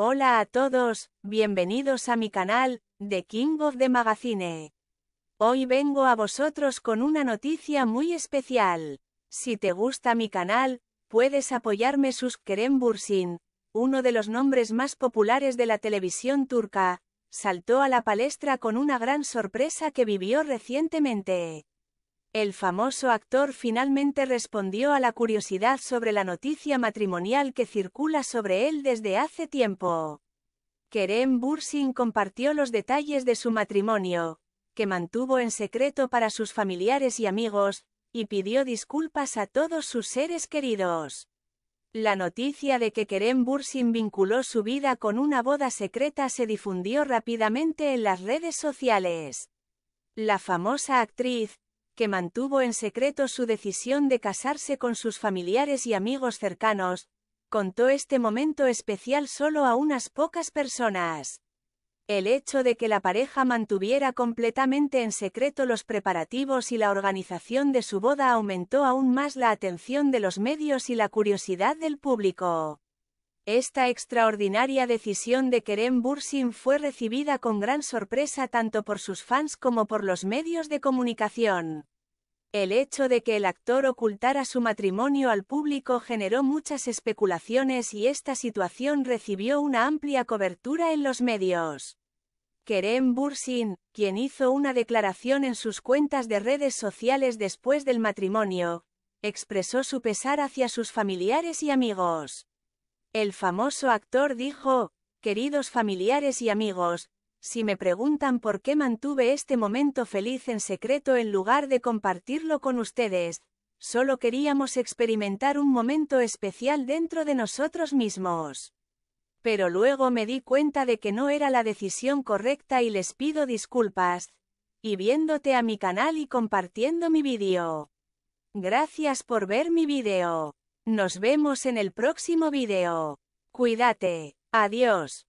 Hola a todos, bienvenidos a mi canal, The King of the Magazine. Hoy vengo a vosotros con una noticia muy especial. Si te gusta mi canal, puedes apoyarme Kerem Bursin, uno de los nombres más populares de la televisión turca, saltó a la palestra con una gran sorpresa que vivió recientemente. El famoso actor finalmente respondió a la curiosidad sobre la noticia matrimonial que circula sobre él desde hace tiempo. Kerem Bursin compartió los detalles de su matrimonio, que mantuvo en secreto para sus familiares y amigos, y pidió disculpas a todos sus seres queridos. La noticia de que Kerem Bursin vinculó su vida con una boda secreta se difundió rápidamente en las redes sociales. La famosa actriz, que mantuvo en secreto su decisión de casarse con sus familiares y amigos cercanos, contó este momento especial solo a unas pocas personas. El hecho de que la pareja mantuviera completamente en secreto los preparativos y la organización de su boda aumentó aún más la atención de los medios y la curiosidad del público. Esta extraordinaria decisión de Kerem Bursin fue recibida con gran sorpresa tanto por sus fans como por los medios de comunicación. El hecho de que el actor ocultara su matrimonio al público generó muchas especulaciones y esta situación recibió una amplia cobertura en los medios. Kerem Bursin, quien hizo una declaración en sus cuentas de redes sociales después del matrimonio, expresó su pesar hacia sus familiares y amigos. El famoso actor dijo, queridos familiares y amigos, si me preguntan por qué mantuve este momento feliz en secreto en lugar de compartirlo con ustedes, solo queríamos experimentar un momento especial dentro de nosotros mismos. Pero luego me di cuenta de que no era la decisión correcta y les pido disculpas. Y viéndote a mi canal y compartiendo mi vídeo. Gracias por ver mi vídeo. Nos vemos en el próximo video. Cuídate. Adiós.